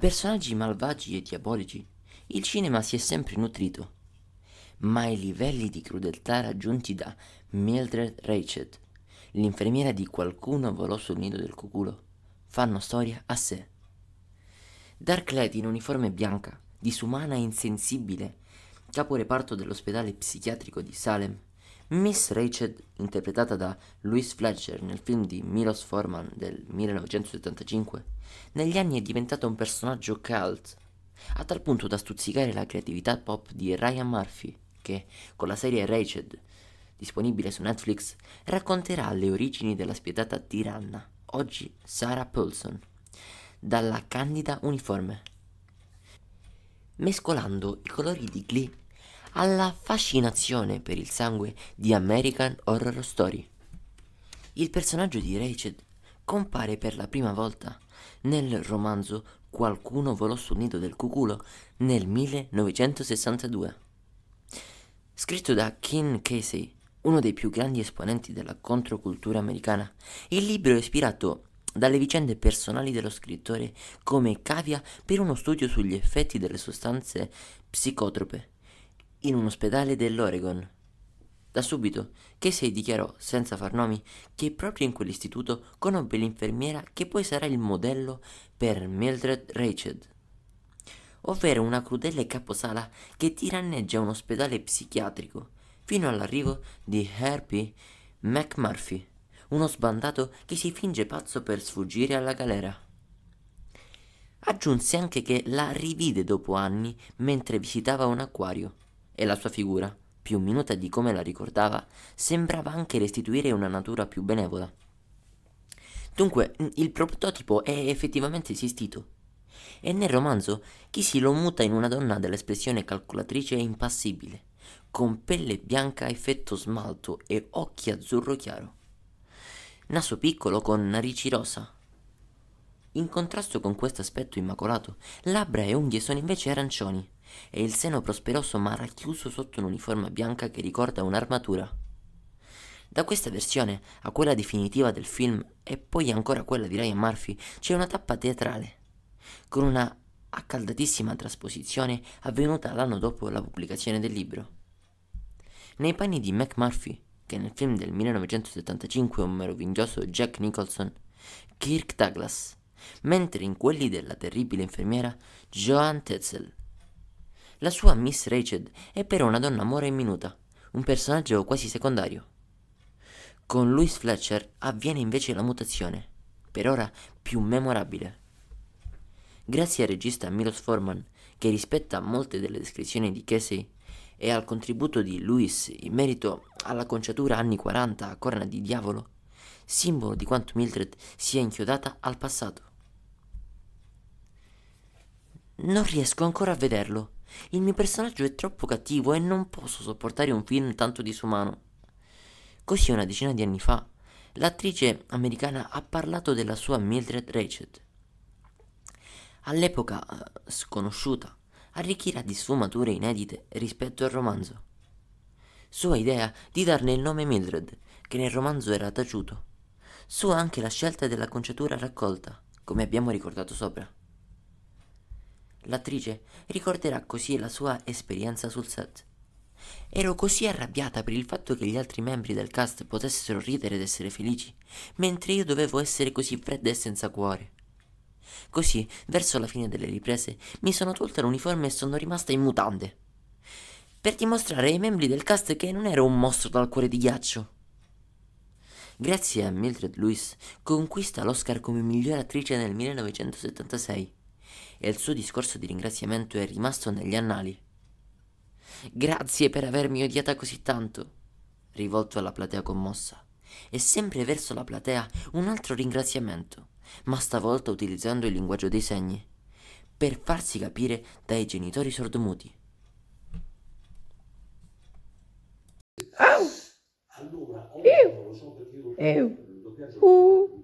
personaggi malvagi e diabolici, il cinema si è sempre nutrito, ma i livelli di crudeltà raggiunti da Mildred Rachet, l'infermiera di qualcuno volò sul nido del cuculo, fanno storia a sé. Dark Lady in uniforme bianca, disumana e insensibile, caporeparto dell'ospedale psichiatrico di Salem, Miss Rachel, interpretata da Louise Fletcher nel film di Milos Forman del 1975, negli anni è diventata un personaggio cult, a tal punto da stuzzicare la creatività pop di Ryan Murphy, che, con la serie Rachel, disponibile su Netflix, racconterà le origini della spietata tiranna, oggi Sarah Paulson, dalla candida uniforme mescolando i colori di Glee alla fascinazione per il sangue di American Horror Story. Il personaggio di Rachel compare per la prima volta nel romanzo Qualcuno volò sul nido del cuculo nel 1962, scritto da Ken Casey, uno dei più grandi esponenti della controcultura americana. Il libro è ispirato dalle vicende personali dello scrittore come cavia per uno studio sugli effetti delle sostanze psicotrope in un ospedale dell'Oregon. Da subito Casey dichiarò, senza far nomi, che proprio in quell'istituto conobbe l'infermiera che poi sarà il modello per Mildred Rached, ovvero una crudele caposala che tiranneggia un ospedale psichiatrico, fino all'arrivo di Harpy McMurphy, uno sbandato che si finge pazzo per sfuggire alla galera. Aggiunse anche che la rivide dopo anni mentre visitava un acquario e la sua figura, più minuta di come la ricordava, sembrava anche restituire una natura più benevola. Dunque, il prototipo è effettivamente esistito. E nel romanzo Kisi lo muta in una donna dall'espressione calcolatrice e impassibile, con pelle bianca effetto smalto e occhi azzurro chiaro. Naso piccolo con narici rosa. In contrasto con questo aspetto immacolato, labbra e unghie sono invece arancioni, e il seno prosperoso ma racchiuso sotto un'uniforme bianca che ricorda un'armatura. Da questa versione a quella definitiva del film e poi ancora quella di Ryan Murphy c'è una tappa teatrale, con una accaldatissima trasposizione avvenuta l'anno dopo la pubblicazione del libro. Nei panni di Murphy, che nel film del 1975 è un meraviglioso Jack Nicholson, Kirk Douglas, mentre in quelli della terribile infermiera Joan Tetzel la sua Miss Rached è però una donna mora e minuta, un personaggio quasi secondario. Con Louis Fletcher avviene invece la mutazione, per ora più memorabile. Grazie al regista Milos Forman, che rispetta molte delle descrizioni di Casey, e al contributo di Louis in merito alla conciatura anni 40 a corna di diavolo, simbolo di quanto Mildred sia inchiodata al passato. Non riesco ancora a vederlo, il mio personaggio è troppo cattivo e non posso sopportare un film tanto disumano. Così una decina di anni fa, l'attrice americana ha parlato della sua Mildred Ratchet. All'epoca eh, sconosciuta, arricchirà di sfumature inedite rispetto al romanzo. Sua idea di darne il nome Mildred, che nel romanzo era taciuto. Sua anche la scelta della conciatura raccolta, come abbiamo ricordato sopra. L'attrice ricorderà così la sua esperienza sul set. Ero così arrabbiata per il fatto che gli altri membri del cast potessero ridere ed essere felici, mentre io dovevo essere così fredda e senza cuore. Così, verso la fine delle riprese, mi sono tolta l'uniforme e sono rimasta in mutande. Per dimostrare ai membri del cast che non ero un mostro dal cuore di ghiaccio. Grazie a Mildred Lewis conquista l'Oscar come miglior attrice nel 1976 e il suo discorso di ringraziamento è rimasto negli annali. Grazie per avermi odiata così tanto, rivolto alla platea commossa, e sempre verso la platea un altro ringraziamento, ma stavolta utilizzando il linguaggio dei segni, per farsi capire dai genitori sordomuti. Allora, io, io, io,